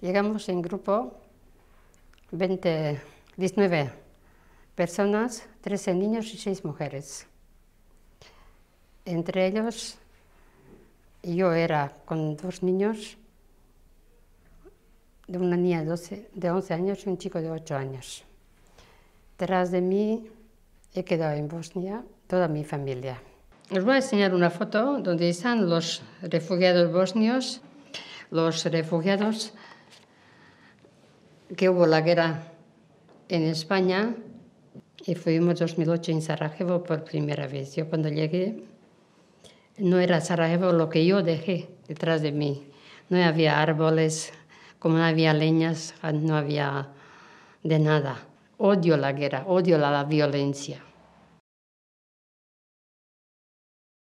Llegamos en grupo 19 personas, 13 niños y 6 mujeres. Entre ellos, yo era con dos niños, de una niña de, de 11 años y un chico de 8 años. Tras de mí he quedado en Bosnia toda mi familia. Os voy a enseñar una foto donde están los refugiados bosnios, los refugiados que hubo la guerra en España y fuimos 2008 en Sarajevo por primera vez. Yo cuando llegué no era Sarajevo lo que yo dejé detrás de mí. No había árboles, como no había leñas, no había de nada. Odio la guerra, odio la, la violencia.